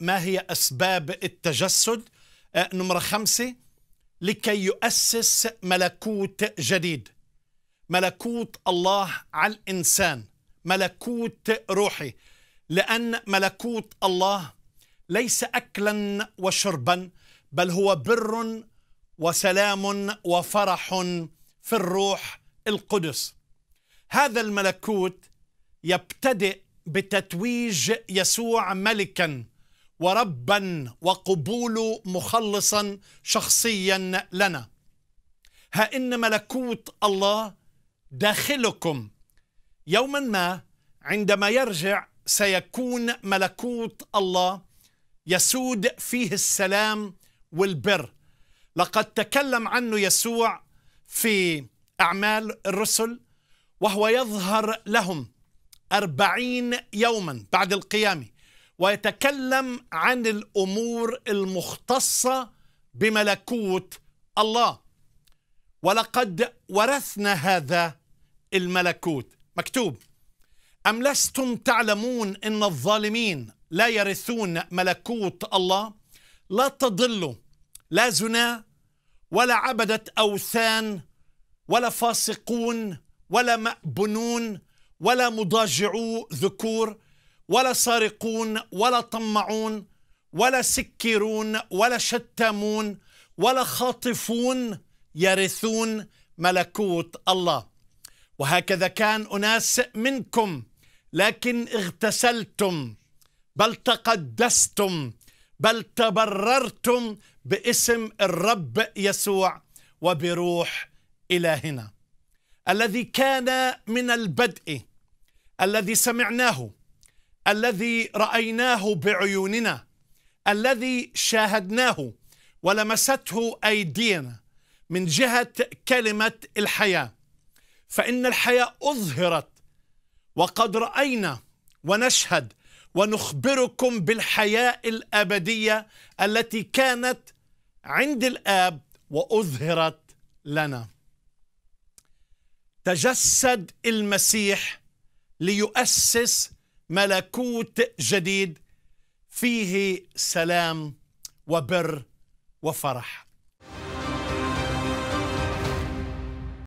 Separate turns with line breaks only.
ما هي أسباب التجسد آه، نمرة خمسة لكي يؤسس ملكوت جديد ملكوت الله على الإنسان ملكوت روحي لأن ملكوت الله ليس أكلا وشربا بل هو بر وسلام وفرح في الروح القدس هذا الملكوت يبتدئ بتتويج يسوع ملكا وربا وقبول مخلصا شخصيا لنا ها إن ملكوت الله داخلكم يوما ما عندما يرجع سيكون ملكوت الله يسود فيه السلام والبر لقد تكلم عنه يسوع في أعمال الرسل وهو يظهر لهم أربعين يوما بعد القيامة ويتكلم عن الامور المختصه بملكوت الله ولقد ورثنا هذا الملكوت مكتوب ام لستم تعلمون ان الظالمين لا يرثون ملكوت الله لا تضلوا لا زنا ولا عبدة أوثان ولا فاسقون ولا مأبنون ولا مضاجعو ذكور ولا سارقون ولا طمعون ولا سكرون ولا شتامون ولا خاطفون يرثون ملكوت الله وهكذا كان أناس منكم لكن اغتسلتم بل تقدستم بل تبررتم باسم الرب يسوع وبروح إلهنا الذي كان من البدء الذي سمعناه الذي رايناه بعيوننا الذي شاهدناه ولمسته ايدينا من جهه كلمه الحياه فان الحياه اظهرت وقد راينا ونشهد ونخبركم بالحياه الابديه التي كانت عند الاب واظهرت لنا تجسد المسيح ليؤسس ملكوت جديد فيه سلام وبر وفرح